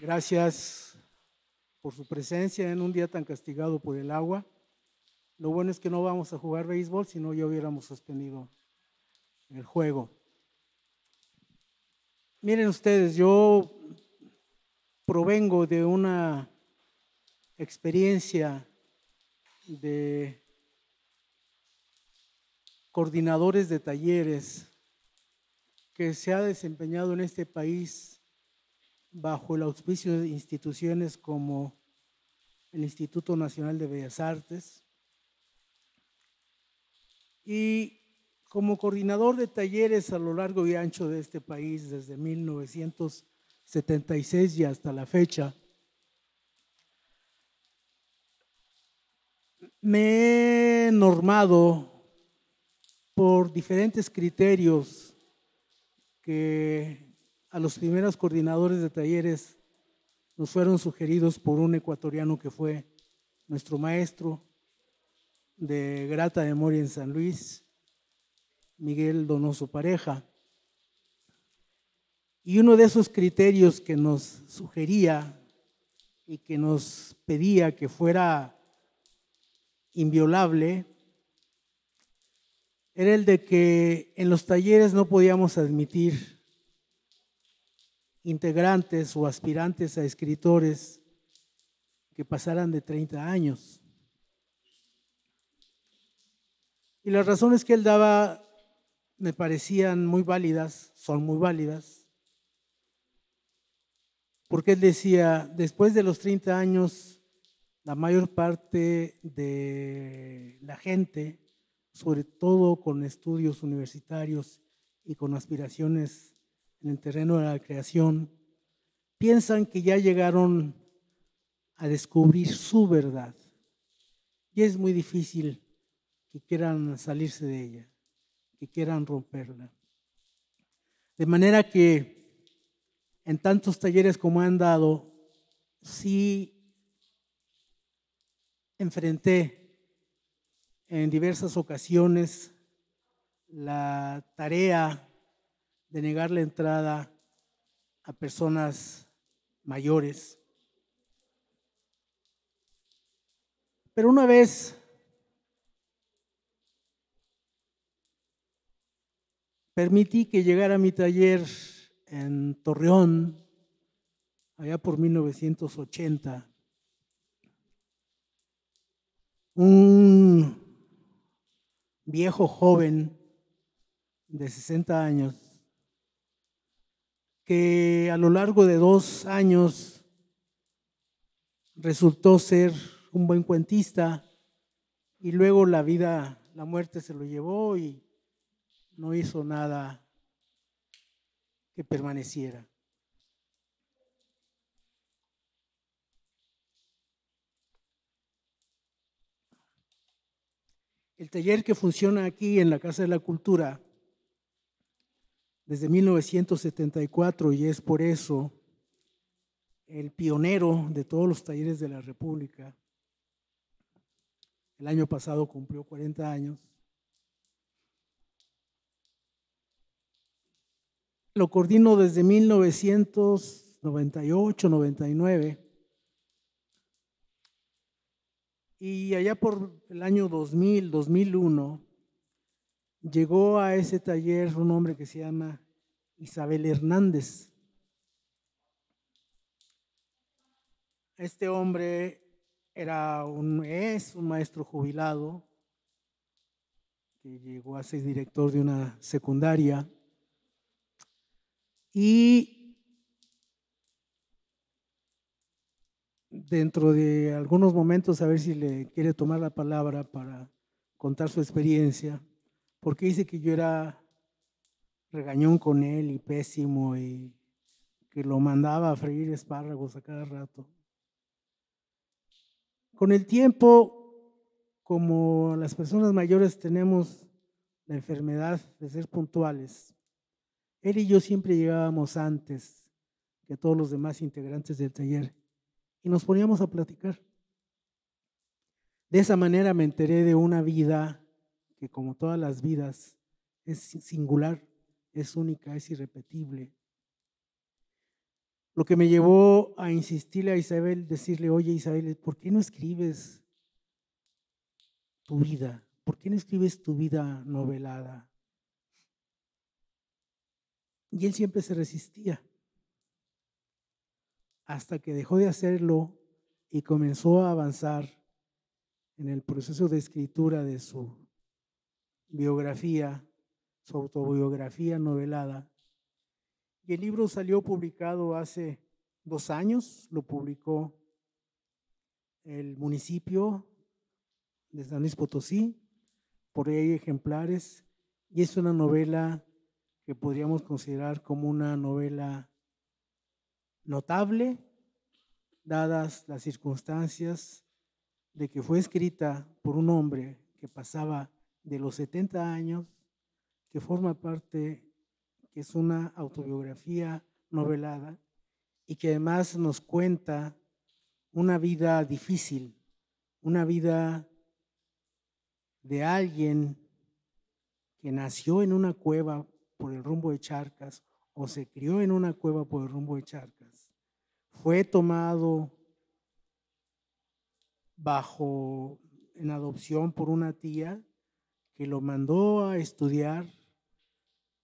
Gracias por su presencia en un día tan castigado por el agua. Lo bueno es que no vamos a jugar béisbol, si no ya hubiéramos suspendido el juego. Miren ustedes, yo provengo de una experiencia de coordinadores de talleres que se ha desempeñado en este país bajo el auspicio de instituciones como el Instituto Nacional de Bellas Artes. Y como coordinador de talleres a lo largo y ancho de este país desde 1976 y hasta la fecha, me he normado por diferentes criterios que a los primeros coordinadores de talleres nos fueron sugeridos por un ecuatoriano que fue nuestro maestro de grata de memoria en San Luis, Miguel Donoso Pareja. Y uno de esos criterios que nos sugería y que nos pedía que fuera inviolable era el de que en los talleres no podíamos admitir integrantes o aspirantes a escritores que pasaran de 30 años. Y las razones que él daba me parecían muy válidas, son muy válidas, porque él decía, después de los 30 años, la mayor parte de la gente, sobre todo con estudios universitarios y con aspiraciones en el terreno de la creación, piensan que ya llegaron a descubrir su verdad. Y es muy difícil que quieran salirse de ella, que quieran romperla. De manera que en tantos talleres como han dado, sí enfrenté en diversas ocasiones la tarea de negar la entrada a personas mayores. Pero una vez permití que llegara a mi taller en Torreón, allá por 1980, un viejo joven de 60 años que a lo largo de dos años resultó ser un buen cuentista y luego la vida, la muerte se lo llevó y no hizo nada que permaneciera. El taller que funciona aquí en la Casa de la Cultura desde 1974 y es por eso el pionero de todos los talleres de la República. El año pasado cumplió 40 años. Lo coordino desde 1998, 99. Y allá por el año 2000, 2001, llegó a ese taller un hombre que se llama Isabel Hernández. Este hombre era un, es un maestro jubilado que llegó a ser director de una secundaria y dentro de algunos momentos a ver si le quiere tomar la palabra para contar su experiencia porque dice que yo era regañón con él y pésimo y que lo mandaba a freír espárragos a cada rato. Con el tiempo, como las personas mayores tenemos la enfermedad de ser puntuales, él y yo siempre llegábamos antes que todos los demás integrantes del taller y nos poníamos a platicar. De esa manera me enteré de una vida que como todas las vidas es singular, es única, es irrepetible. Lo que me llevó a insistirle a Isabel, decirle, oye Isabel, ¿por qué no escribes tu vida? ¿Por qué no escribes tu vida novelada? Y él siempre se resistía, hasta que dejó de hacerlo y comenzó a avanzar en el proceso de escritura de su biografía, su autobiografía novelada. Y el libro salió publicado hace dos años, lo publicó el municipio de San Luis Potosí, por ahí hay ejemplares, y es una novela que podríamos considerar como una novela notable, dadas las circunstancias de que fue escrita por un hombre que pasaba de los 70 años, que forma parte, que es una autobiografía novelada y que además nos cuenta una vida difícil, una vida de alguien que nació en una cueva por el rumbo de Charcas o se crió en una cueva por el rumbo de Charcas, fue tomado bajo en adopción por una tía que lo mandó a estudiar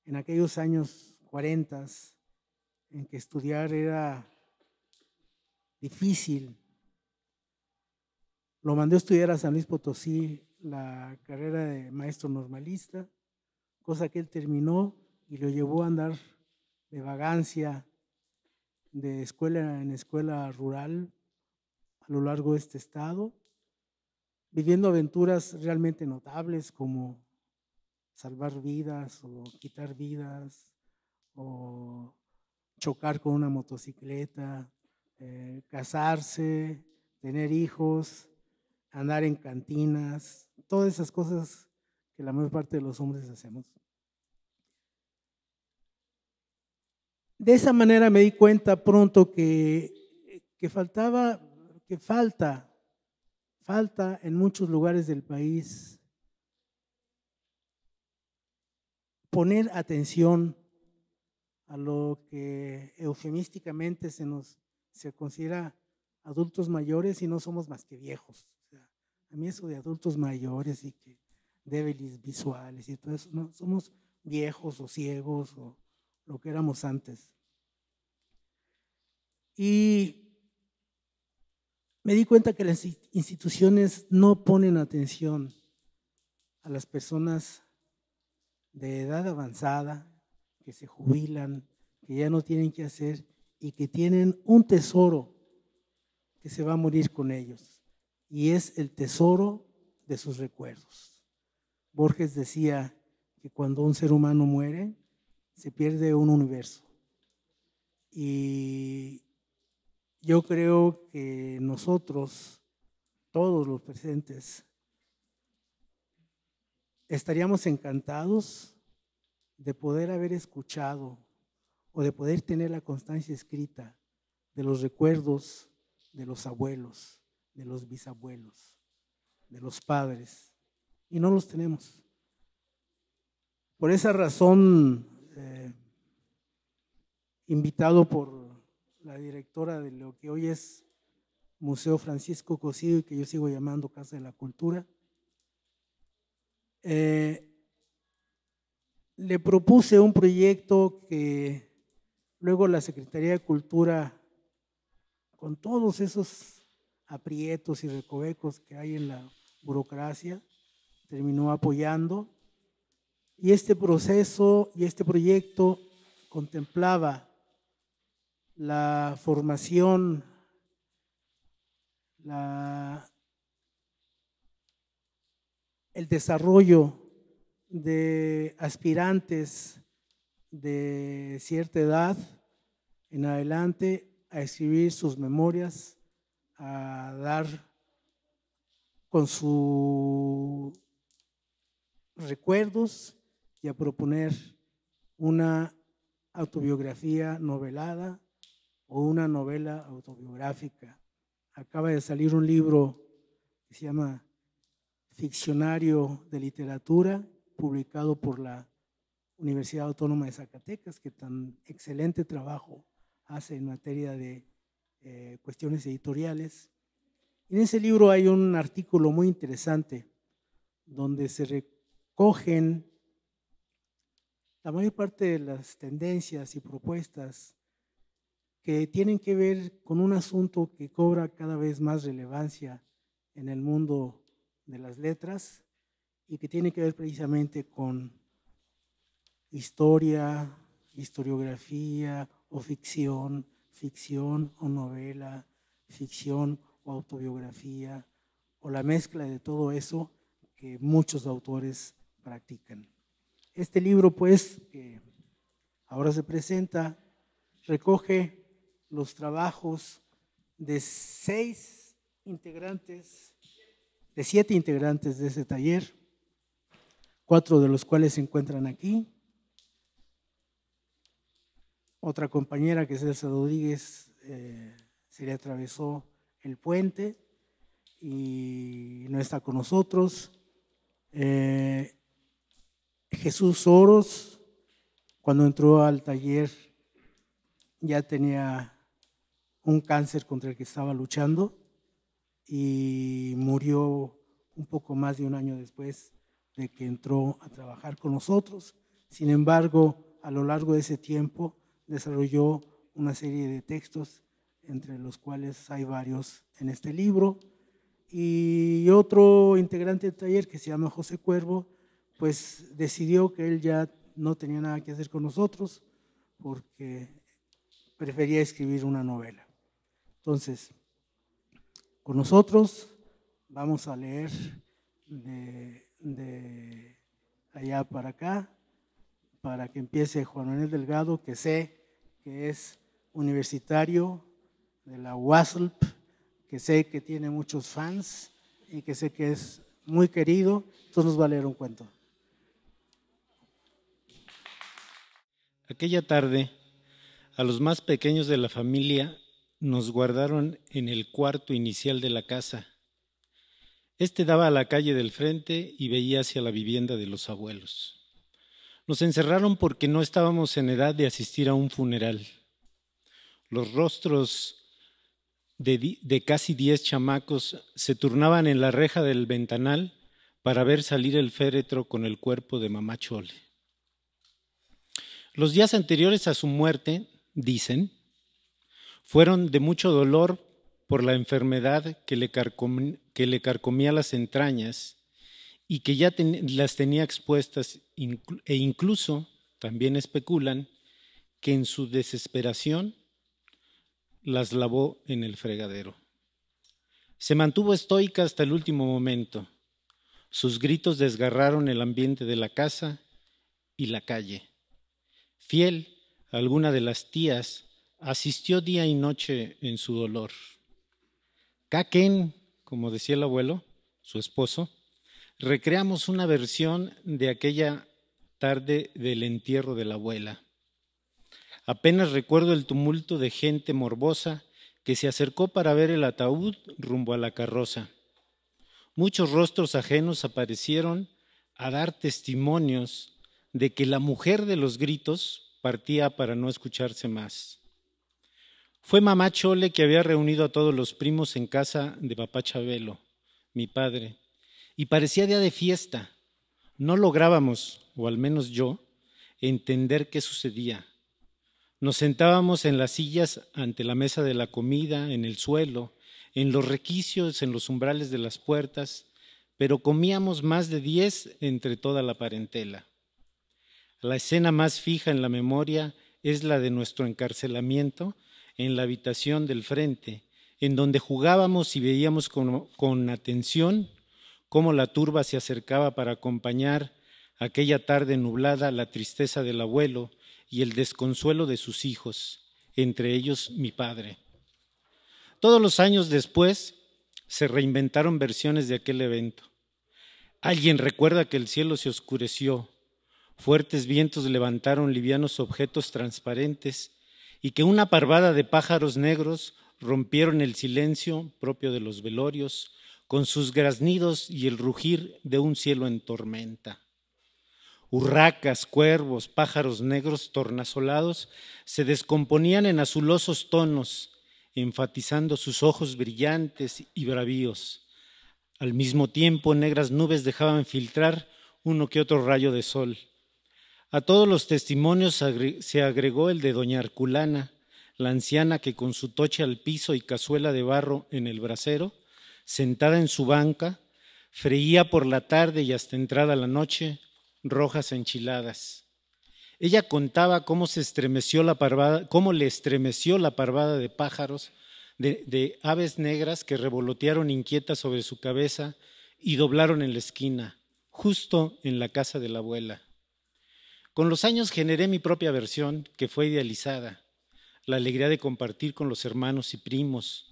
en aquellos años 40, en que estudiar era difícil. Lo mandó a estudiar a San Luis Potosí la carrera de maestro normalista, cosa que él terminó y lo llevó a andar de vagancia de escuela en escuela rural a lo largo de este estado viviendo aventuras realmente notables como salvar vidas o quitar vidas o chocar con una motocicleta, eh, casarse, tener hijos, andar en cantinas, todas esas cosas que la mayor parte de los hombres hacemos. De esa manera me di cuenta pronto que, que faltaba, que falta falta en muchos lugares del país poner atención a lo que eufemísticamente se nos se considera adultos mayores y no somos más que viejos. a mí eso de adultos mayores y que débiles visuales y todo eso, no, somos viejos o ciegos o lo que éramos antes. Y me di cuenta que las instituciones no ponen atención a las personas de edad avanzada, que se jubilan, que ya no tienen que hacer y que tienen un tesoro que se va a morir con ellos. Y es el tesoro de sus recuerdos. Borges decía que cuando un ser humano muere, se pierde un universo. Y yo creo que nosotros, todos los presentes, estaríamos encantados de poder haber escuchado o de poder tener la constancia escrita de los recuerdos de los abuelos, de los bisabuelos, de los padres, y no los tenemos. Por esa razón, eh, invitado por la directora de lo que hoy es Museo Francisco Cosío y que yo sigo llamando Casa de la Cultura, eh, le propuse un proyecto que luego la Secretaría de Cultura, con todos esos aprietos y recovecos que hay en la burocracia, terminó apoyando. Y este proceso y este proyecto contemplaba la formación, la, el desarrollo de aspirantes de cierta edad en adelante a escribir sus memorias, a dar con sus recuerdos y a proponer una autobiografía novelada o una novela autobiográfica. Acaba de salir un libro que se llama Ficcionario de Literatura, publicado por la Universidad Autónoma de Zacatecas, que tan excelente trabajo hace en materia de eh, cuestiones editoriales. En ese libro hay un artículo muy interesante donde se recogen la mayor parte de las tendencias y propuestas que tienen que ver con un asunto que cobra cada vez más relevancia en el mundo de las letras y que tiene que ver precisamente con historia, historiografía o ficción, ficción o novela, ficción o autobiografía, o la mezcla de todo eso que muchos autores practican. Este libro, pues, que ahora se presenta, recoge los trabajos de seis integrantes, de siete integrantes de ese taller, cuatro de los cuales se encuentran aquí. Otra compañera que es Elsa Rodríguez eh, se le atravesó el puente y no está con nosotros. Eh, Jesús Oros, cuando entró al taller, ya tenía un cáncer contra el que estaba luchando y murió un poco más de un año después de que entró a trabajar con nosotros. Sin embargo, a lo largo de ese tiempo desarrolló una serie de textos, entre los cuales hay varios en este libro. Y otro integrante del taller que se llama José Cuervo, pues decidió que él ya no tenía nada que hacer con nosotros porque prefería escribir una novela. Entonces, con nosotros vamos a leer de, allá para acá, para que empiece Juan Manuel Delgado, que sé que es universitario de la WASLP, que sé que tiene muchos fans y que sé que es muy querido, entonces nos va a leer un cuento. Aquella tarde, a los más pequeños de la familia nos guardaron en el cuarto inicial de la casa. Este daba a la calle del frente y veía hacia la vivienda de los abuelos. Nos encerraron porque no estábamos en edad de asistir a un funeral. Los rostros de, casi diez chamacos se turnaban en la reja del ventanal para ver salir el féretro con el cuerpo de mamá Chole. Los días anteriores a su muerte, dicen, fueron de mucho dolor por la enfermedad que le, carcomía las entrañas y que ya las tenía expuestas e incluso, también especulan, que en su desesperación las lavó en el fregadero. Se mantuvo estoica hasta el último momento. Sus gritos desgarraron el ambiente de la casa y la calle. Fiel a alguna de las tías asistió día y noche en su dolor. Kaken, como decía el abuelo, su esposo, recreamos una versión de aquella tarde del entierro de la abuela. Apenas recuerdo el tumulto de gente morbosa que se acercó para ver el ataúd rumbo a la carroza. Muchos rostros ajenos aparecieron a dar testimonios de que la mujer de los gritos partía para no escucharse más. Fue mamá Chole que había reunido a todos los primos en casa de papá Chabelo, mi padre, y parecía día de fiesta. No lográbamos, o al menos yo, entender qué sucedía. Nos sentábamos en las sillas ante la mesa de la comida, en el suelo, en los requicios, en los umbrales de las puertas, pero comíamos más de diez entre toda la parentela. La escena más fija en la memoria es la de nuestro encarcelamiento en la habitación del frente, en donde jugábamos y veíamos con, atención cómo la turba se acercaba para acompañar aquella tarde nublada la tristeza del abuelo y el desconsuelo de sus hijos, entre ellos mi padre. Todos los años después se reinventaron versiones de aquel evento. Alguien recuerda que el cielo se oscureció, fuertes vientos levantaron livianos objetos transparentes y que una parvada de pájaros negros rompieron el silencio propio de los velorios con sus graznidos y el rugir de un cielo en tormenta. Urracas, cuervos, pájaros negros tornasolados se descomponían en azulosos tonos, enfatizando sus ojos brillantes y bravíos. Al mismo tiempo, negras nubes dejaban filtrar uno que otro rayo de sol. A todos los testimonios se agregó el de doña Arculana, la anciana que con su toche al piso y cazuela de barro en el brasero, sentada en su banca, freía por la tarde y hasta entrada la noche rojas enchiladas. Ella contaba cómo se estremeció la cómo le estremeció la parvada de pájaros, de aves negras que revolotearon inquietas sobre su cabeza y doblaron en la esquina, justo en la casa de la abuela. Con los años generé mi propia versión que fue idealizada, la alegría de compartir con los hermanos y primos.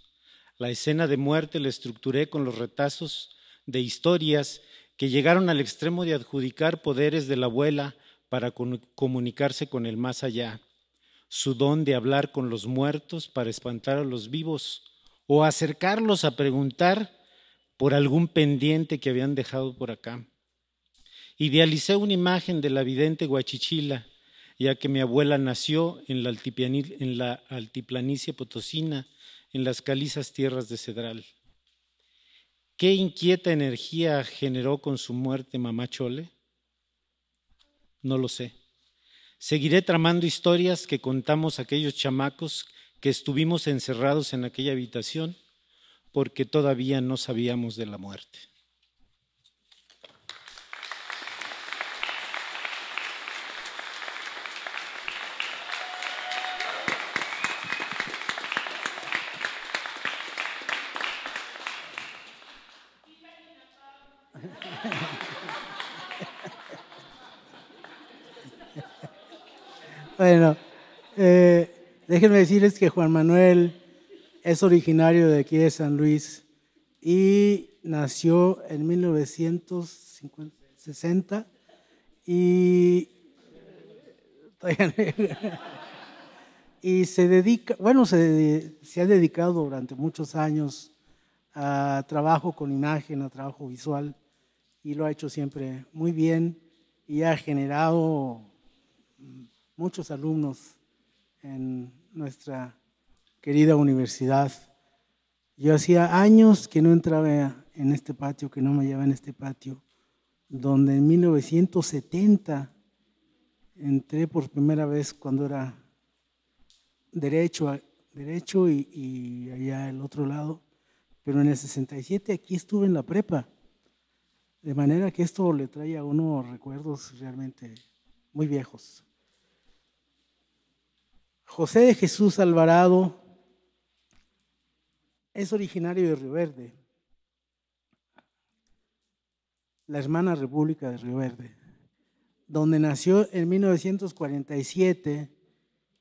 La escena de muerte la estructuré con los retazos de historias que llegaron al extremo de adjudicar poderes de la abuela para comunicarse con el más allá, su don de hablar con los muertos para espantar a los vivos o acercarlos a preguntar por algún pendiente que habían dejado por acá. Idealicé una imagen de la vidente Guachichila, ya que mi abuela nació en la, en la altiplanicie potosina, en las calizas tierras de Cedral. ¿Qué inquieta energía generó con su muerte Mamá Chole? No lo sé. Seguiré tramando historias que contamos aquellos chamacos que estuvimos encerrados en aquella habitación porque todavía no sabíamos de la muerte. Bueno, eh, déjenme decirles que Juan Manuel es originario de aquí de San Luis y nació en 1960 y se dedica, bueno, se, ha dedicado durante muchos años a trabajo con imagen, a trabajo visual, y lo ha hecho siempre muy bien y ha generado muchos alumnos en nuestra querida universidad. Yo hacía años que no entraba en este patio, que no me llevaba en este patio, donde en 1970 entré por primera vez cuando era derecho, derecho y, y allá el otro lado, pero en el 67 aquí estuve en la prepa. De manera que esto le trae a uno recuerdos realmente muy viejos. José de Jesús Alvarado es originario de Río Verde, la hermana República de Río Verde, donde nació en 1947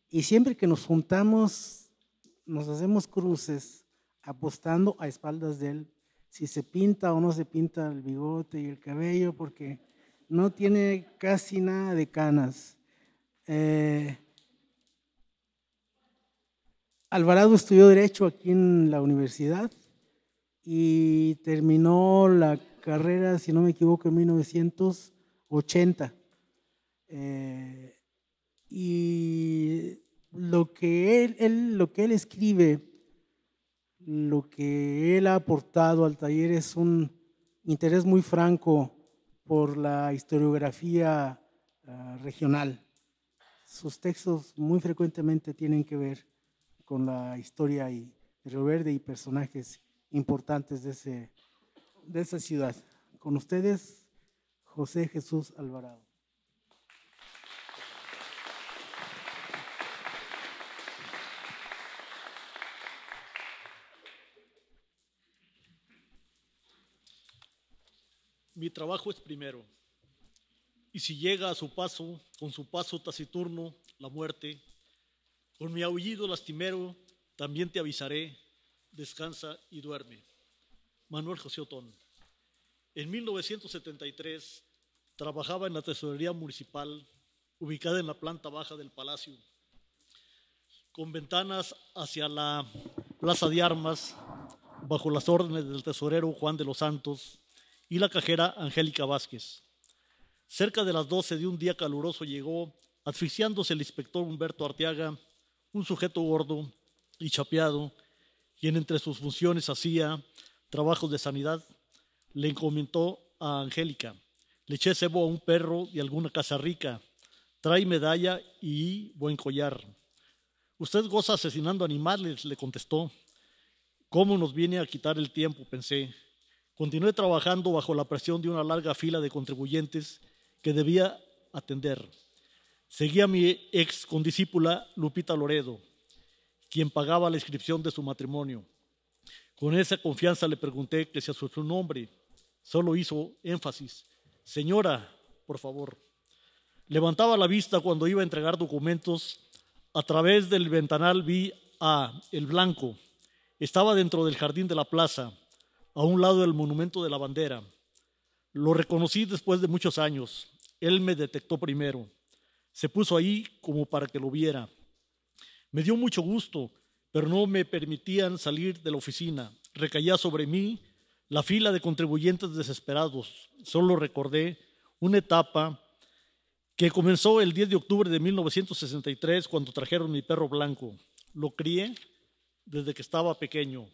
y siempre que nos juntamos nos hacemos cruces apostando a espaldas de él si se pinta o no se pinta el bigote y el cabello porque no tiene casi nada de canas. Eh, Alvarado estudió Derecho aquí en la universidad y terminó la carrera, si no me equivoco, en 1980. Eh, y lo que él, lo que él escribe, lo que él ha aportado al taller es un interés muy franco por la historiografía ah, regional. Sus textos muy frecuentemente tienen que ver con la historia y de Río Verde y personajes importantes de, ese, de esa ciudad. Con ustedes, José Jesús Alvarado. Mi trabajo es primero, y si llega a su paso, con su paso taciturno, la muerte, con mi aullido lastimero también te avisaré, descansa y duerme. Manuel José Otón. En 1973 trabajaba en la tesorería municipal ubicada en la planta baja del palacio, con ventanas hacia la plaza de armas, bajo las órdenes del tesorero Juan de los Santos y la cajera Angélica Vázquez. Cerca de las 12 de un día caluroso llegó, asfixiándose el inspector Humberto Arteaga, un sujeto gordo y chapeado, quien entre sus funciones hacía trabajos de sanidad, le encomendó a Angélica, le eché cebo a un perro de alguna casa rica, trae medalla y buen collar. Usted goza asesinando animales, le contestó. ¿Cómo nos viene a quitar el tiempo? pensé. Continué trabajando bajo la presión de una larga fila de contribuyentes que debía atender. Seguía a mi ex condiscípula Lupita Loredo, quien pagaba la inscripción de su matrimonio. Con esa confianza le pregunté que si su un nombre. Solo hizo énfasis. Señora, por favor. Levantaba la vista cuando iba a entregar documentos. A través del ventanal vi a El Blanco. Estaba dentro del jardín de la plaza, a un lado del monumento de la bandera. Lo reconocí después de muchos años. Él me detectó primero se puso ahí como para que lo viera. Me dio mucho gusto, pero no me permitían salir de la oficina. Recaía sobre mí la fila de contribuyentes desesperados. Solo recordé una etapa que comenzó el 10 de octubre de 1963 cuando trajeron mi perro blanco. Lo crié desde que estaba pequeño.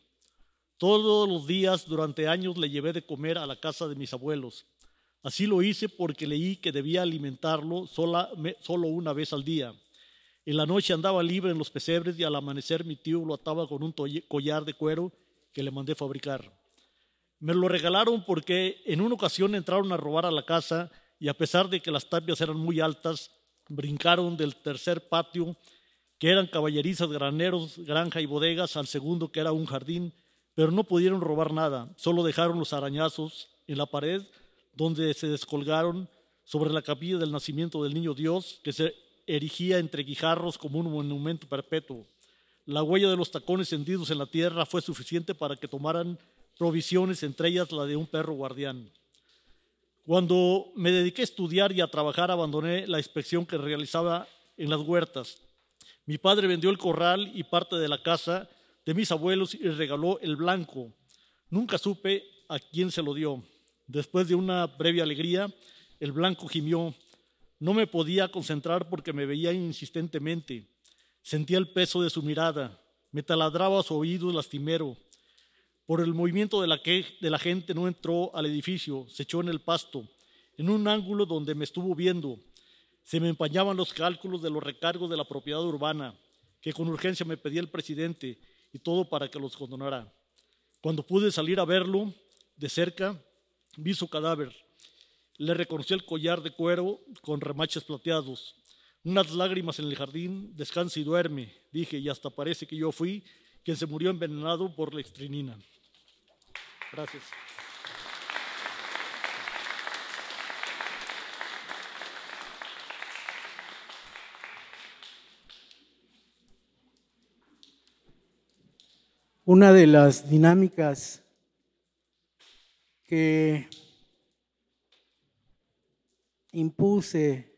Todos los días durante años le llevé de comer a la casa de mis abuelos. Así lo hice porque leí que debía alimentarlo solo una vez al día. En la noche andaba libre en los pesebres y al amanecer mi tío lo ataba con un collar de cuero que le mandé fabricar. Me lo regalaron porque en una ocasión entraron a robar a la casa y a pesar de que las tapias eran muy altas, brincaron del tercer patio, que eran caballerizas, graneros, granja y bodegas, al segundo que era un jardín, pero no pudieron robar nada, solo dejaron los arañazos en la pared donde se descolgaron sobre la capilla del nacimiento del niño Dios, que se erigía entre guijarros como un monumento perpetuo. La huella de los tacones hendidos en la tierra fue suficiente para que tomaran provisiones, entre ellas la de un perro guardián. Cuando me dediqué a estudiar y a trabajar, abandoné la inspección que realizaba en las huertas. Mi padre vendió el corral y parte de la casa de mis abuelos y regaló el blanco. Nunca supe a quién se lo dio. Después de una breve alegría, el blanco gimió. No me podía concentrar porque me veía insistentemente. Sentía el peso de su mirada. Me taladraba a su oído lastimero. Por el movimiento de la, de la gente no entró al edificio, se echó en el pasto, en un ángulo donde me estuvo viendo. Se me empañaban los cálculos de los recargos de la propiedad urbana, que con urgencia me pedía el presidente, y todo para que los condonara. Cuando pude salir a verlo de cerca, Vi su cadáver. Le reconocí el collar de cuero con remaches plateados. Unas lágrimas en el jardín, descansa y duerme, dije, y hasta parece que yo fui quien se murió envenenado por la extrinina. Gracias. Una de las dinámicas impuse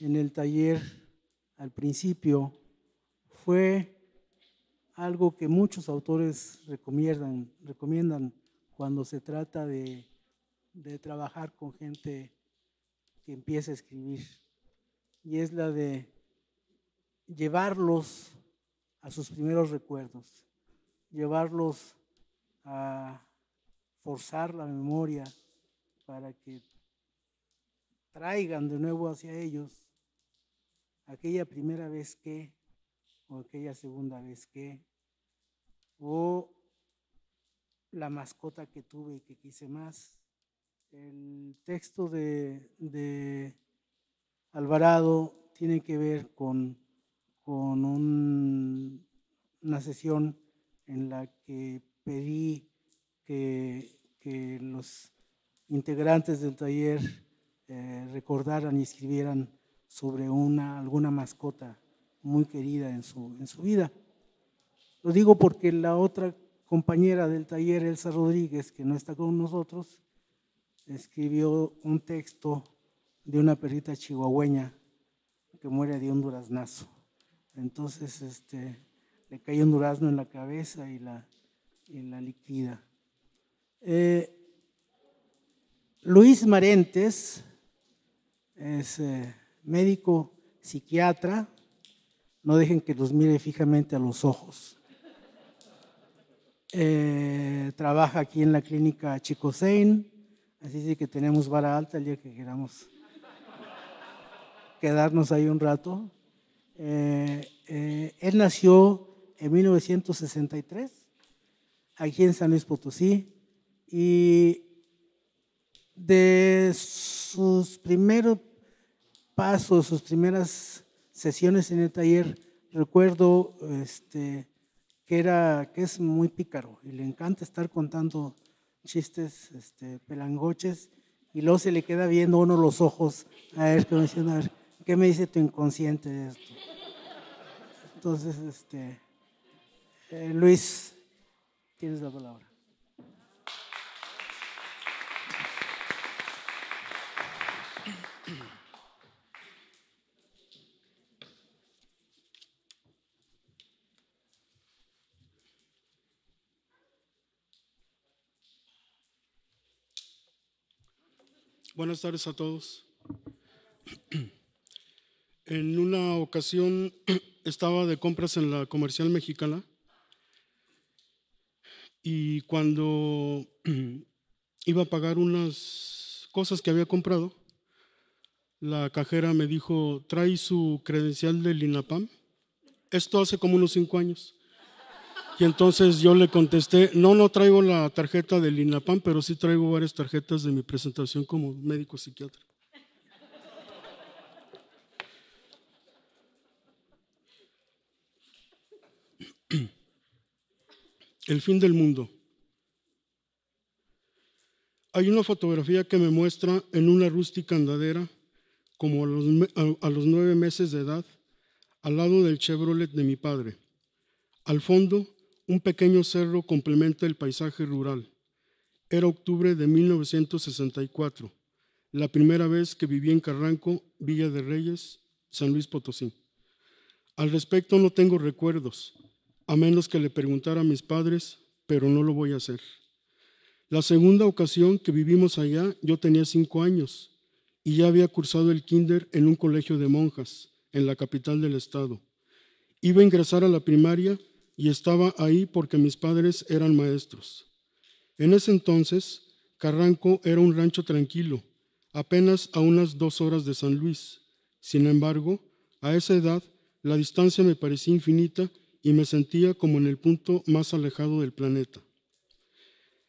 en el taller al principio fue algo que muchos autores recomiendan, recomiendan cuando se trata de, de trabajar con gente que empieza a escribir. Y es la de llevarlos a sus primeros recuerdos, llevarlos a forzar la memoria para que traigan de nuevo hacia ellos aquella primera vez que, o aquella segunda vez que, o la mascota que tuve y que quise más. El texto de, Alvarado tiene que ver con, con una sesión en la que pedí que, que los integrantes del taller eh, recordaran y escribieran sobre una, alguna mascota muy querida en su, en su vida. Lo digo porque la otra compañera del taller, Elsa Rodríguez, que no está con nosotros, escribió un texto de una perrita chihuahueña que muere de un duraznazo. Entonces este, le cayó un durazno en la cabeza y la, y la liquida. Eh, Luis Marentes es eh, médico psiquiatra. No dejen que los mire fijamente a los ojos. Eh, trabaja aquí en la clínica Chicosein, así que tenemos vara alta el día que queramos quedarnos ahí un rato. él nació en 1963 aquí en San Luis Potosí y de sus primeros pasos, sus primeras sesiones en el taller, recuerdo este, que, era, que es muy pícaro y le encanta estar contando chistes este, pelangoches y luego se le queda viendo uno los ojos a ver, que mencionar. qué me dice tu inconsciente de esto. Entonces, este, eh, Luis, tienes la palabra. Buenas tardes a todos. En una ocasión estaba de compras en la comercial mexicana y cuando iba a pagar unas cosas que había comprado, la cajera me dijo, trae su credencial del INAPAM. Esto hace como unos cinco años. Y entonces yo le contesté, no, no traigo la tarjeta del INAPAM, pero sí traigo varias tarjetas de mi presentación como médico psiquiatra. El fin del mundo. Hay una fotografía que me muestra en una rústica andadera, como a los, a los nueve meses de edad, al lado del Chevrolet de mi padre. Al fondo, un pequeño cerro complementa el paisaje rural. Era octubre de 1964, la primera vez que viví en Carranco, Villa de Reyes, San Luis Potosí. Al respecto no tengo recuerdos, a menos que le preguntara a mis padres, pero no lo voy a hacer. La segunda ocasión que vivimos allá, yo tenía cinco años y ya había cursado el kinder en un colegio de monjas en la capital del estado. Iba a ingresar a la primaria y estaba ahí porque mis padres eran maestros. En ese entonces, Carranco era un rancho tranquilo, apenas a unas dos horas de San Luis. Sin embargo, a esa edad, la distancia me parecía infinita y me sentía como en el punto más alejado del planeta.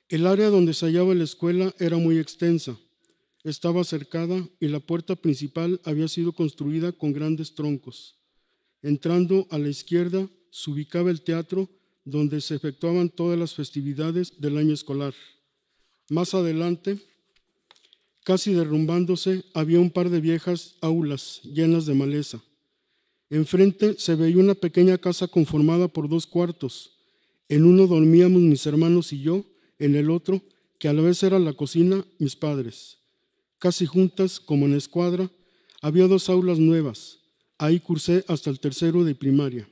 El área donde se hallaba la escuela era muy extensa. Estaba cercada y la puerta principal había sido construida con grandes troncos. Entrando a la izquierda se ubicaba el teatro donde se efectuaban todas las festividades del año escolar. Más adelante, casi derrumbándose, había un par de viejas aulas llenas de maleza. Enfrente se veía una pequeña casa conformada por dos cuartos. En uno dormíamos mis hermanos y yo, en el otro, que a la vez era la cocina, mis padres. Casi juntas, como en escuadra, había dos aulas nuevas. Ahí cursé hasta el tercero de primaria.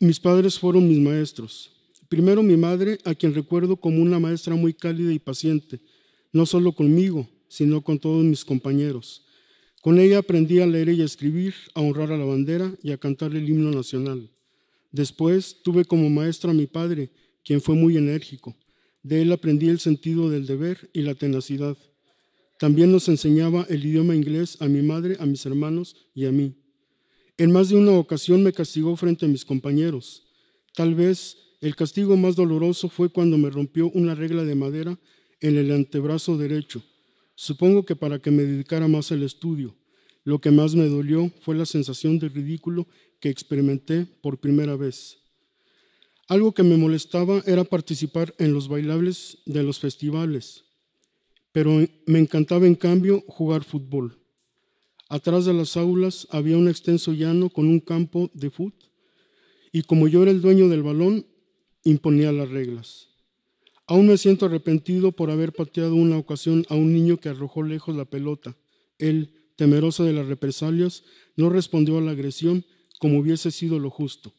Mis padres fueron mis maestros. Primero mi madre, a quien recuerdo como una maestra muy cálida y paciente, no solo conmigo, sino con todos mis compañeros. Con ella aprendí a leer y a escribir, a honrar a la bandera y a cantar el himno nacional. Después tuve como maestro a mi padre, quien fue muy enérgico. De él aprendí el sentido del deber y la tenacidad. También nos enseñaba el idioma inglés a mi madre, a mis hermanos y a mí. En más de una ocasión me castigó frente a mis compañeros. Tal vez el castigo más doloroso fue cuando me rompió una regla de madera en el antebrazo derecho. Supongo que para que me dedicara más al estudio. Lo que más me dolió fue la sensación de ridículo que experimenté por primera vez. Algo que me molestaba era participar en los bailables de los festivales, pero me encantaba en cambio jugar fútbol. Atrás de las aulas había un extenso llano con un campo de fútbol y como yo era el dueño del balón, imponía las reglas. Aún me siento arrepentido por haber pateado una ocasión a un niño que arrojó lejos la pelota. Él, temeroso de las represalias, no respondió a la agresión como hubiese sido lo justo.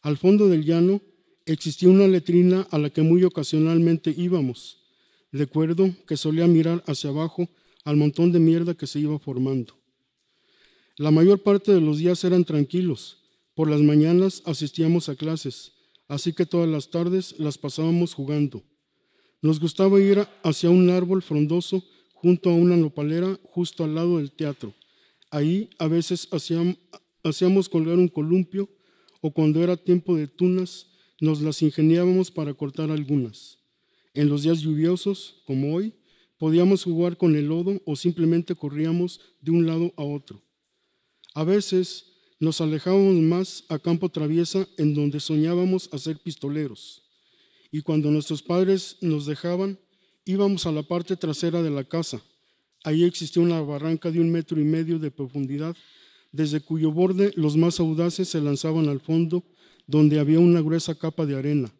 Al fondo del llano existía una letrina a la que muy ocasionalmente íbamos. Recuerdo que solía mirar hacia abajo al montón de mierda que se iba formando. La mayor parte de los días eran tranquilos. Por las mañanas asistíamos a clases, así que todas las tardes las pasábamos jugando. Nos gustaba ir hacia un árbol frondoso junto a una nopalera justo al lado del teatro. Ahí a veces hacíamos, hacíamos colgar un columpio o cuando era tiempo de tunas nos las ingeniábamos para cortar algunas. En los días lluviosos, como hoy, podíamos jugar con el lodo o simplemente corríamos de un lado a otro. A veces nos alejábamos más a campo traviesa en donde soñábamos hacer pistoleros. Y cuando nuestros padres nos dejaban, íbamos a la parte trasera de la casa. Ahí existía una barranca de un metro y medio de profundidad, desde cuyo borde los más audaces se lanzaban al fondo, donde había una gruesa capa de arena.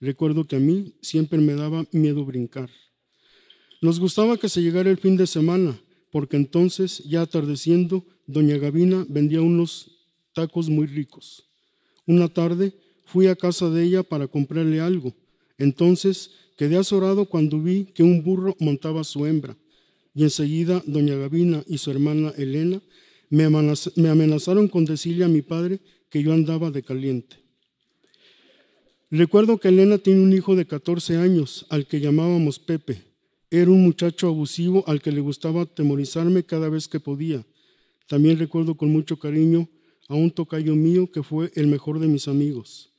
Recuerdo que a mí siempre me daba miedo brincar. Nos gustaba que se llegara el fin de semana, porque entonces, ya atardeciendo, doña Gavina vendía unos tacos muy ricos. Una tarde fui a casa de ella para comprarle algo. Entonces quedé azorado cuando vi que un burro montaba a su hembra. Y enseguida doña Gabina y su hermana Elena me, amenazaron con decirle a mi padre que yo andaba de caliente. Recuerdo que Elena tiene un hijo de 14 años, al que llamábamos Pepe. Era un muchacho abusivo al que le gustaba atemorizarme cada vez que podía. También recuerdo con mucho cariño a un tocayo mío que fue el mejor de mis amigos.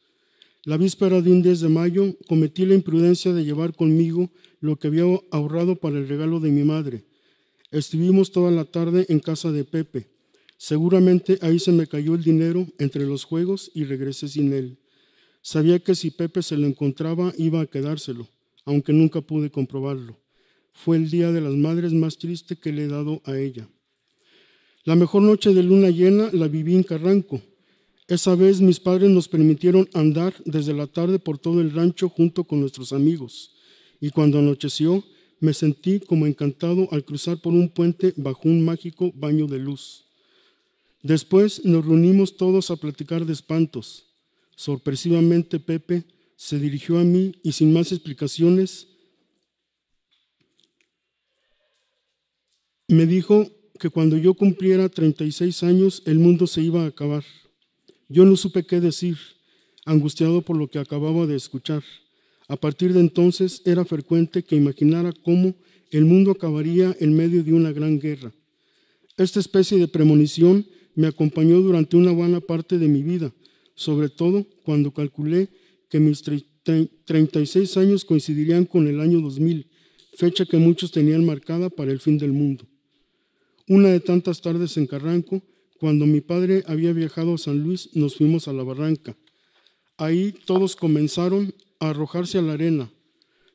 La víspera de un 10 de mayo cometí la imprudencia de llevar conmigo lo que había ahorrado para el regalo de mi madre. Estuvimos toda la tarde en casa de Pepe. Seguramente ahí se me cayó el dinero entre los juegos y regresé sin él. Sabía que si Pepe se lo encontraba iba a quedárselo, aunque nunca pude comprobarlo. Fue el día de las madres más triste que le he dado a ella. La mejor noche de luna llena la viví en Carranco. Esa vez mis padres nos permitieron andar desde la tarde por todo el rancho junto con nuestros amigos. Y cuando anocheció, me sentí como encantado al cruzar por un puente bajo un mágico baño de luz. Después nos reunimos todos a platicar de espantos. Sorpresivamente Pepe se dirigió a mí y sin más explicaciones me dijo que cuando yo cumpliera 36 años el mundo se iba a acabar. Yo no supe qué decir, angustiado por lo que acababa de escuchar. A partir de entonces era frecuente que imaginara cómo el mundo acabaría en medio de una gran guerra. Esta especie de premonición me acompañó durante una buena parte de mi vida, sobre todo cuando calculé que mis 36 años coincidirían con el año 2000, fecha que muchos tenían marcada para el fin del mundo. Una de tantas tardes en Carranco, cuando mi padre había viajado a San Luis, nos fuimos a la barranca. Ahí todos comenzaron a arrojarse a la arena.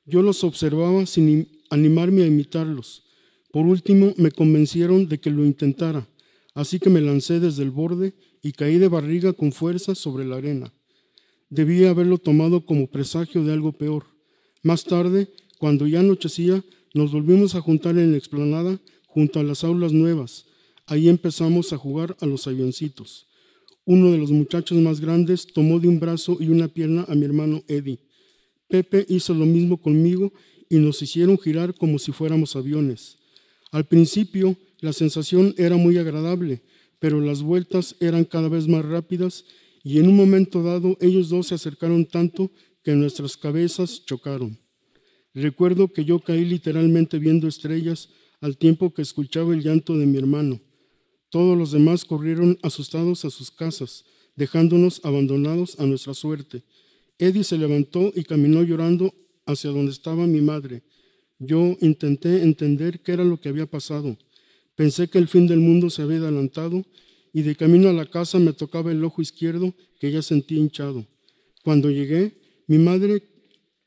Yo los observaba sin animarme a imitarlos. Por último, me convencieron de que lo intentara, así que me lancé desde el borde y caí de barriga con fuerza sobre la arena. Debía haberlo tomado como presagio de algo peor. Más tarde, cuando ya anochecía, nos volvimos a juntar en la explanada junto a las aulas nuevas. Ahí empezamos a jugar a los avioncitos. Uno de los muchachos más grandes tomó de un brazo y una pierna a mi hermano Eddie. Pepe hizo lo mismo conmigo y nos hicieron girar como si fuéramos aviones. Al principio la sensación era muy agradable, pero las vueltas eran cada vez más rápidas y en un momento dado ellos dos se acercaron tanto que nuestras cabezas chocaron. Recuerdo que yo caí literalmente viendo estrellas al tiempo que escuchaba el llanto de mi hermano. Todos los demás corrieron asustados a sus casas, dejándonos abandonados a nuestra suerte. Eddie se levantó y caminó llorando hacia donde estaba mi madre. Yo intenté entender qué era lo que había pasado. Pensé que el fin del mundo se había adelantado y de camino a la casa me tocaba el ojo izquierdo que ya sentí hinchado. Cuando llegué, mi madre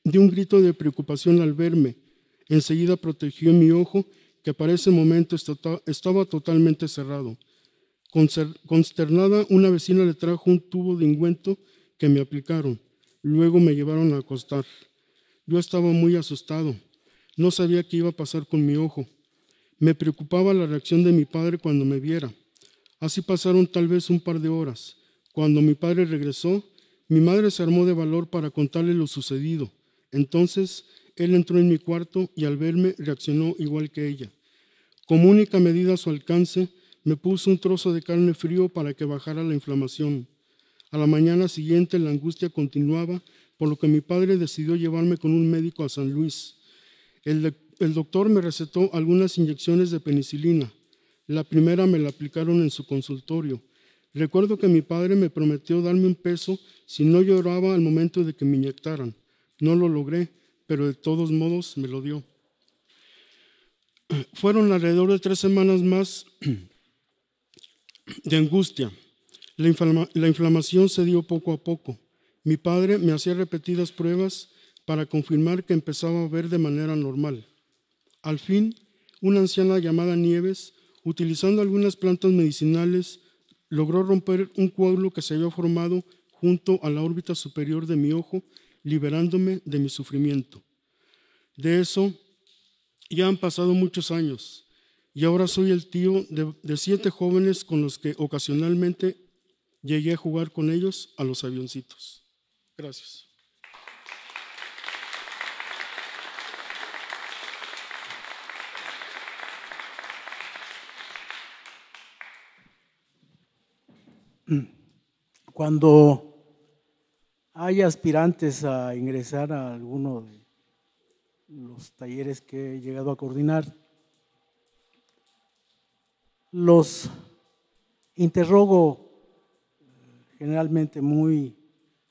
dio un grito de preocupación al verme. Enseguida protegió mi ojo que para ese momento estaba totalmente cerrado. Consternada, una vecina le trajo un tubo de ingüento que me aplicaron. Luego me llevaron a acostar. Yo estaba muy asustado. No sabía qué iba a pasar con mi ojo. Me preocupaba la reacción de mi padre cuando me viera. Así pasaron tal vez un par de horas. Cuando mi padre regresó, mi madre se armó de valor para contarle lo sucedido. Entonces, él entró en mi cuarto y al verme reaccionó igual que ella. Como única medida a su alcance, me puso un trozo de carne frío para que bajara la inflamación. A la mañana siguiente la angustia continuaba, por lo que mi padre decidió llevarme con un médico a San Luis. El, el doctor me recetó algunas inyecciones de penicilina. La primera me la aplicaron en su consultorio. Recuerdo que mi padre me prometió darme un peso si no lloraba al momento de que me inyectaran. No lo logré, pero de todos modos me lo dio. Fueron alrededor de tres semanas más de angustia. La, inflamación se dio poco a poco. Mi padre me hacía repetidas pruebas para confirmar que empezaba a ver de manera normal. Al fin, una anciana llamada Nieves, utilizando algunas plantas medicinales, logró romper un coágulo que se había formado junto a la órbita superior de mi ojo, liberándome de mi sufrimiento. De eso ya han pasado muchos años y ahora soy el tío de, siete jóvenes con los que ocasionalmente llegué a jugar con ellos a los avioncitos. Gracias. Cuando hay aspirantes a ingresar a alguno de los talleres que he llegado a coordinar, los interrogo eh, generalmente muy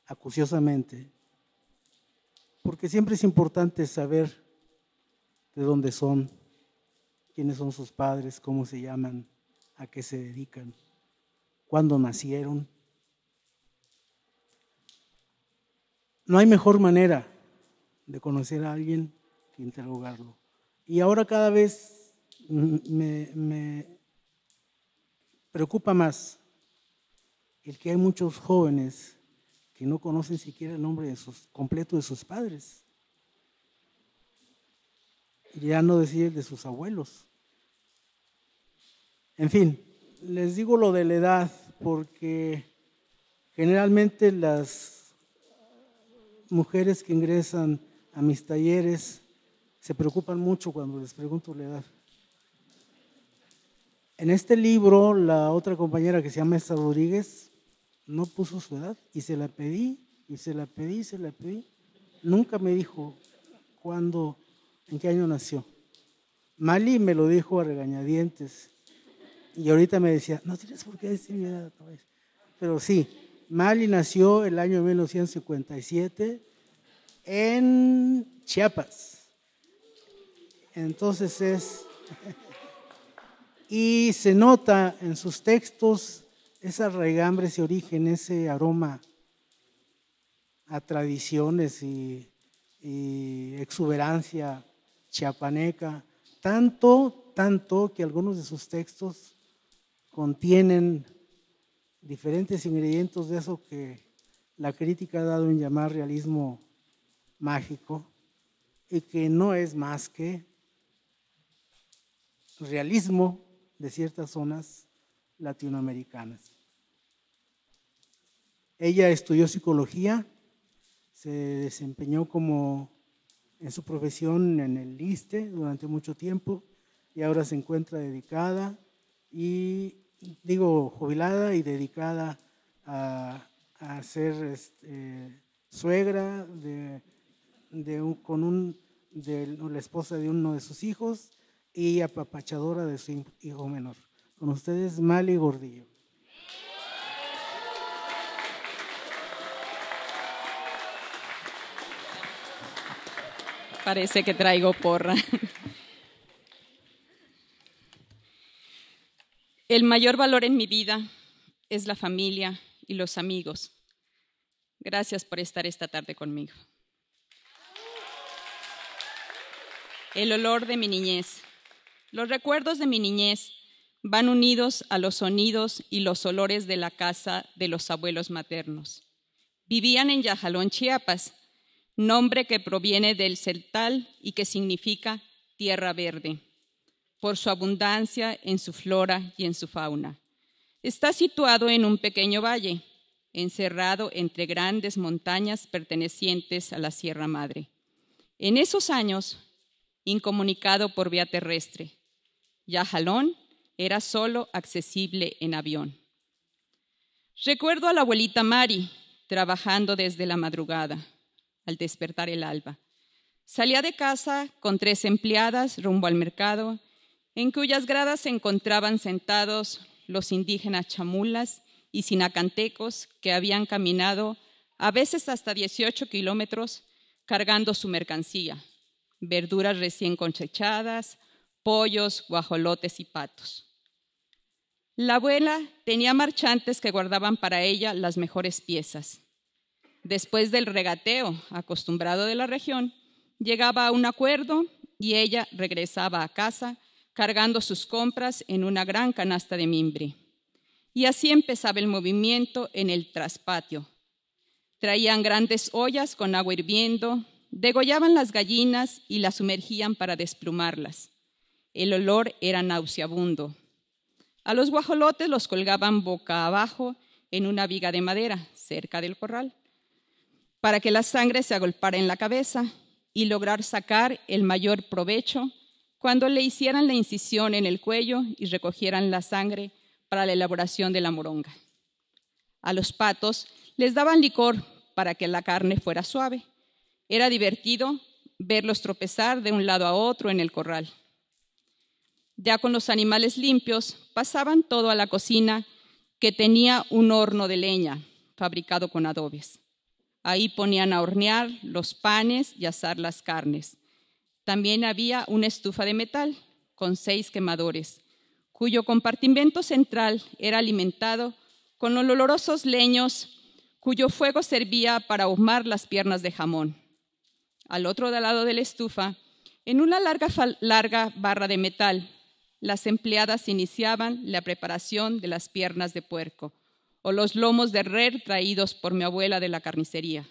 acuciosamente, porque siempre es importante saber de dónde son, quiénes son sus padres, cómo se llaman, a qué se dedican, cuándo nacieron. No hay mejor manera de conocer a alguien interrogarlo. Y ahora cada vez me, preocupa más el que hay muchos jóvenes que no conocen siquiera el nombre completo de sus padres. Y ya no decir el de sus abuelos. En fin, les digo lo de la edad porque generalmente las mujeres que ingresan a mis talleres se preocupan mucho cuando les pregunto la edad. En este libro, la otra compañera que se llama Esther Rodríguez no puso su edad y se la pedí, y se la pedí, y se la pedí. Nunca me dijo cuándo, en qué año nació. Mali me lo dijo a regañadientes. Y ahorita me decía, no tienes por qué decir mi edad. vez Pero sí, Mali nació el año 1957 en Chiapas. Entonces es... y se nota en sus textos esa raigambre, ese origen, ese aroma a tradiciones y exuberancia chiapaneca, tanto, tanto que algunos de sus textos contienen diferentes ingredientes de eso que la crítica ha dado en llamar realismo mágico y que no es más que realismo de ciertas zonas latinoamericanas. Ella estudió psicología, se desempeñó como en su profesión en el ISTE durante mucho tiempo y ahora se encuentra dedicada y digo jubilada y dedicada a, ser este, suegra de, con de la esposa de uno de sus hijos y apapachadora de su hijo menor. Con ustedes, Mali Gordillo. Parece que traigo porra. El mayor valor en mi vida es la familia y los amigos. Gracias por estar esta tarde conmigo. El olor de mi niñez, los recuerdos de mi niñez van unidos a los sonidos y los olores de la casa de los abuelos maternos. Vivían en Yajalón, Chiapas, nombre que proviene del celtal y que significa tierra verde, por su abundancia en su flora y en su fauna. Está situado en un pequeño valle, encerrado entre grandes montañas pertenecientes a la Sierra Madre. En esos años, incomunicado por vía terrestre, Yajalón era solo accesible en avión. Recuerdo a la abuelita Mari trabajando desde la madrugada, al despertar el alba. Salía de casa con tres empleadas rumbo al mercado, en cuyas gradas se encontraban sentados los indígenas chamulas y sinacantecos que habían caminado a veces hasta 18 kilómetros cargando su mercancía, verduras recién cosechadas, pollos, guajolotes y patos. La abuela tenía marchantes que guardaban para ella las mejores piezas. Después del regateo, acostumbrado de la región, llegaba a un acuerdo y ella regresaba a casa cargando sus compras en una gran canasta de mimbre. Y así empezaba el movimiento en el traspatio. Traían grandes ollas con agua hirviendo, degollaban las gallinas y las sumergían para desplumarlas. El olor era nauseabundo. A los guajolotes los colgaban boca abajo en una viga de madera cerca del corral, para que la sangre se agolpara en la cabeza y lograr sacar el mayor provecho cuando le hicieran la incisión en el cuello y recogieran la sangre para la elaboración de la moronga. A los patos les daban licor para que la carne fuera suave. Era divertido verlos tropezar de un lado a otro en el corral. Ya con los animales limpios, pasaban todo a la cocina, que tenía un horno de leña fabricado con adobes. Ahí ponían a hornear los panes y asar las carnes. También había una estufa de metal con seis quemadores, cuyo compartimento central era alimentado con olorosos leños cuyo fuego servía para ahumar las piernas de jamón. Al otro lado de la estufa, en una larga barra de metal, las empleadas iniciaban la preparación de las piernas de puerco o los lomos de red traídos por mi abuela de la carnicería.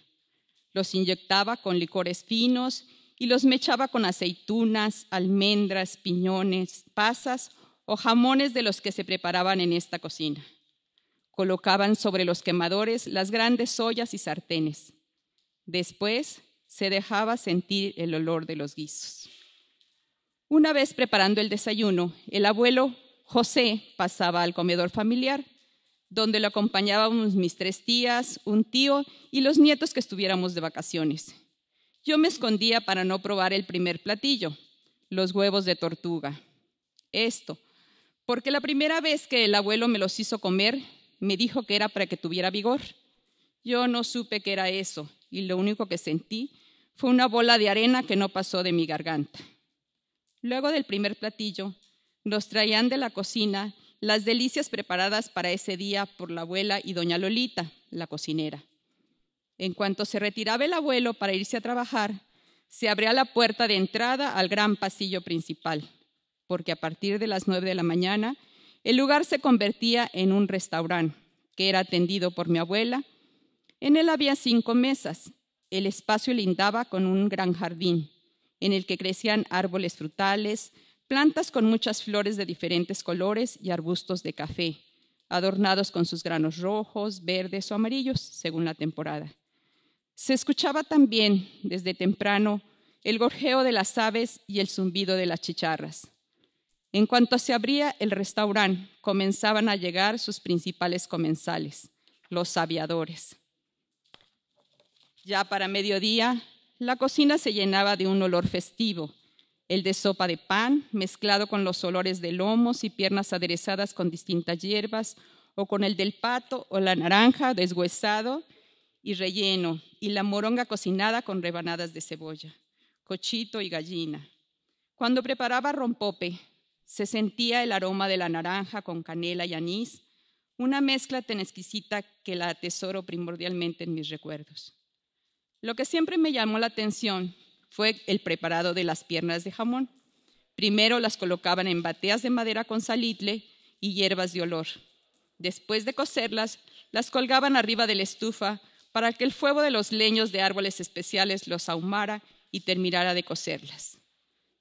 Los inyectaba con licores finos y los mechaba con aceitunas, almendras, piñones, pasas o jamones de los que se preparaban en esta cocina. Colocaban sobre los quemadores las grandes ollas y sartenes. Después se dejaba sentir el olor de los guisos. Una vez preparando el desayuno, el abuelo José pasaba al comedor familiar, donde lo acompañábamos mis tres tías, un tío y los nietos que estuviéramos de vacaciones. Yo me escondía para no probar el primer platillo, los huevos de tortuga. Esto, porque la primera vez que el abuelo me los hizo comer, me dijo que era para que tuviera vigor. Yo no supe qué era eso y lo único que sentí fue una bola de arena que no pasó de mi garganta. Luego del primer platillo, nos traían de la cocina las delicias preparadas para ese día por la abuela y doña Lolita, la cocinera. En cuanto se retiraba el abuelo para irse a trabajar, se abría la puerta de entrada al gran pasillo principal, porque a partir de las nueve de la mañana el lugar se convertía en un restaurante que era atendido por mi abuela. En él había cinco mesas. El espacio lindaba con un gran jardín en el que crecían árboles frutales, plantas con muchas flores de diferentes colores y arbustos de café, adornados con sus granos rojos, verdes o amarillos, según la temporada. Se escuchaba también, desde temprano, el gorjeo de las aves y el zumbido de las chicharras. En cuanto se abría el restaurante, comenzaban a llegar sus principales comensales, los aviadores. Ya para mediodía, la cocina se llenaba de un olor festivo, el de sopa de pan, mezclado con los olores de lomos y piernas aderezadas con distintas hierbas, o con el del pato o la naranja deshuesado y relleno, y la moronga cocinada con rebanadas de cebolla, cochito y gallina. Cuando preparaba rompope, se sentía el aroma de la naranja con canela y anís, una mezcla tan exquisita que la atesoro primordialmente en mis recuerdos. Lo que siempre me llamó la atención fue el preparado de las piernas de jamón. Primero las colocaban en bateas de madera con salitle y hierbas de olor. Después de cocerlas, las colgaban arriba de la estufa para que el fuego de los leños de árboles especiales los ahumara y terminara de cocerlas.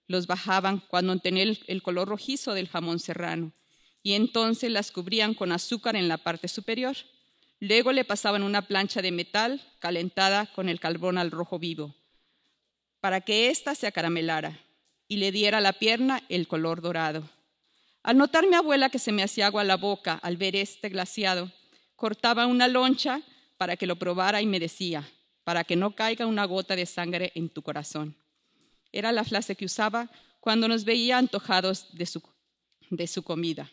Los bajaban cuando tenían el color rojizo del jamón serrano y entonces las cubrían con azúcar en la parte superior. Luego le pasaban una plancha de metal calentada con el carbón al rojo vivo, para que ésta se acaramelara y le diera a la pierna el color dorado. Al notar mi abuela que se me hacía agua la boca al ver este glaciado, cortaba una loncha para que lo probara y me decía, para que no caiga una gota de sangre en tu corazón. Era la frase que usaba cuando nos veía antojados de su, de su comida.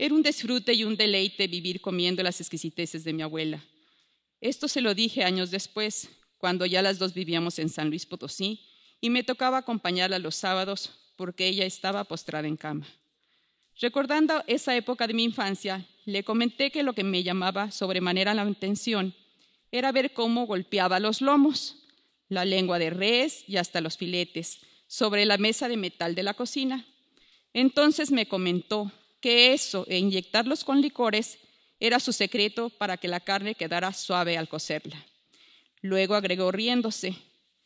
Era un disfrute y un deleite vivir comiendo las exquisiteces de mi abuela. Esto se lo dije años después, cuando ya las dos vivíamos en San Luis Potosí, y me tocaba acompañarla los sábados porque ella estaba postrada en cama. Recordando esa época de mi infancia, le comenté que lo que me llamaba sobremanera la atención era ver cómo golpeaba los lomos, la lengua de res y hasta los filetes sobre la mesa de metal de la cocina. Entonces me comentó que eso e inyectarlos con licores era su secreto para que la carne quedara suave al cocerla. Luego agregó riéndose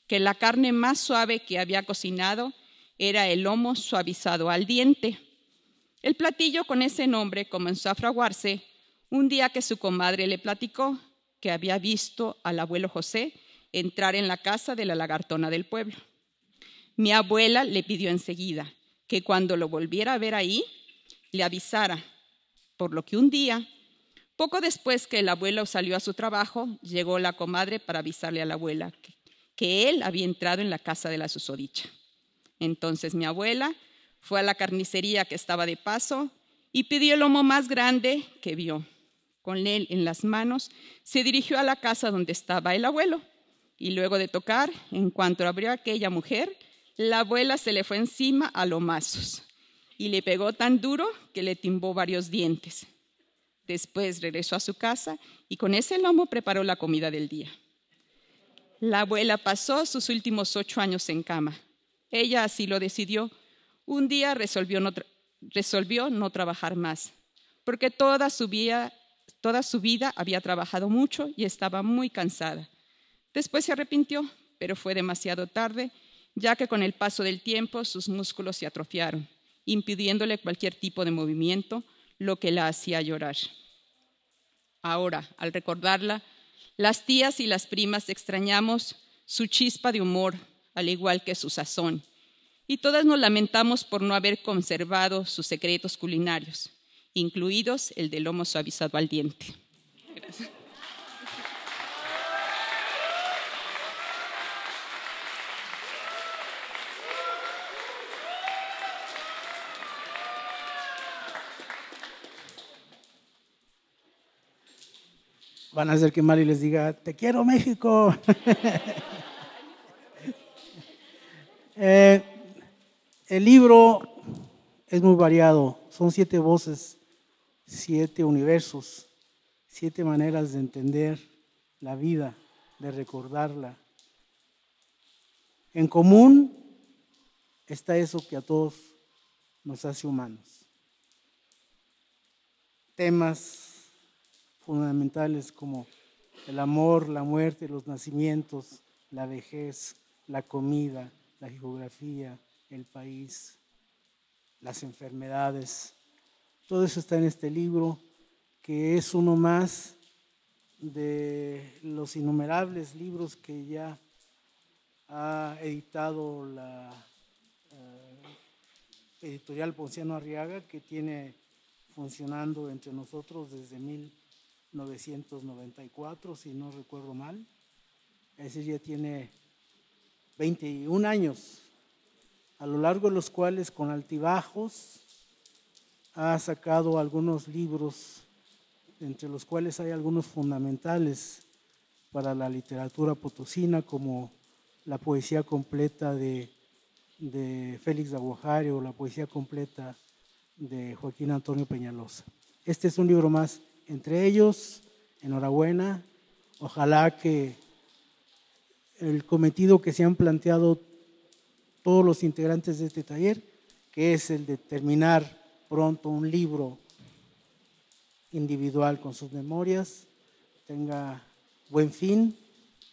que la carne más suave que había cocinado era el lomo suavizado al diente. El platillo con ese nombre comenzó a fraguarse un día que su comadre le platicó que había visto al abuelo José entrar en la casa de la lagartona del pueblo. Mi abuela le pidió enseguida que cuando lo volviera a ver ahí, le avisara, por lo que un día, poco después que el abuelo salió a su trabajo, llegó la comadre para avisarle a la abuela que, él había entrado en la casa de la susodicha. Entonces mi abuela fue a la carnicería que estaba de paso y pidió el lomo más grande que vio. Con él en las manos, se dirigió a la casa donde estaba el abuelo. Y luego de tocar, en cuanto abrió aquella mujer, la abuela se le fue encima a lomazos y le pegó tan duro que le timbó varios dientes. Después regresó a su casa y con ese lomo preparó la comida del día. La abuela pasó sus últimos ocho años en cama. Ella así lo decidió. Un día resolvió no, trabajar más, porque toda su vida había trabajado mucho y estaba muy cansada. Después se arrepintió, pero fue demasiado tarde, ya que con el paso del tiempo sus músculos se atrofiaron impidiéndole cualquier tipo de movimiento, lo que la hacía llorar. Ahora, al recordarla, las tías y las primas extrañamos su chispa de humor, al igual que su sazón, y todas nos lamentamos por no haber conservado sus secretos culinarios, incluidos el del lomo suavizado al diente. van a hacer que Mari les diga, te quiero México. Eh, el libro es muy variado, son siete voces, siete universos, siete maneras de entender la vida, de recordarla. En común está eso que a todos nos hace humanos. Temas fundamentales como el amor, la muerte, los nacimientos, la vejez, la comida, la geografía, el país, las enfermedades. Todo eso está en este libro, que es uno más de los innumerables libros que ya ha editado la eh, editorial Ponciano Arriaga, que tiene funcionando entre nosotros desde mil 1994, si no recuerdo mal. ese ya tiene 21 años, a lo largo de los cuales con altibajos ha sacado algunos libros, entre los cuales hay algunos fundamentales para la literatura potosina, como la poesía completa de, de Félix de o la poesía completa de Joaquín Antonio Peñalosa. Este es un libro más entre ellos, enhorabuena. Ojalá que el cometido que se han planteado todos los integrantes de este taller, que es el de terminar pronto un libro individual con sus memorias, tenga buen fin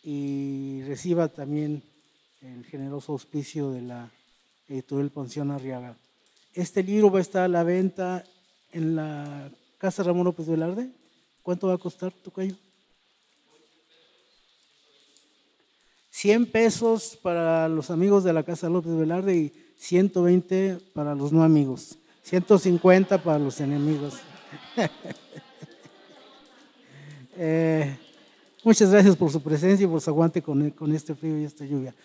y reciba también el generoso auspicio de la editorial Ponción Arriaga. Este libro va a estar a la venta en la Casa Ramón López Velarde. ¿Cuánto va a costar tu cuello? 100 pesos para los amigos de la Casa López Velarde y 120 para los no amigos. 150 para los enemigos. Eh, muchas gracias por su presencia y por su aguante con, con este frío y esta lluvia.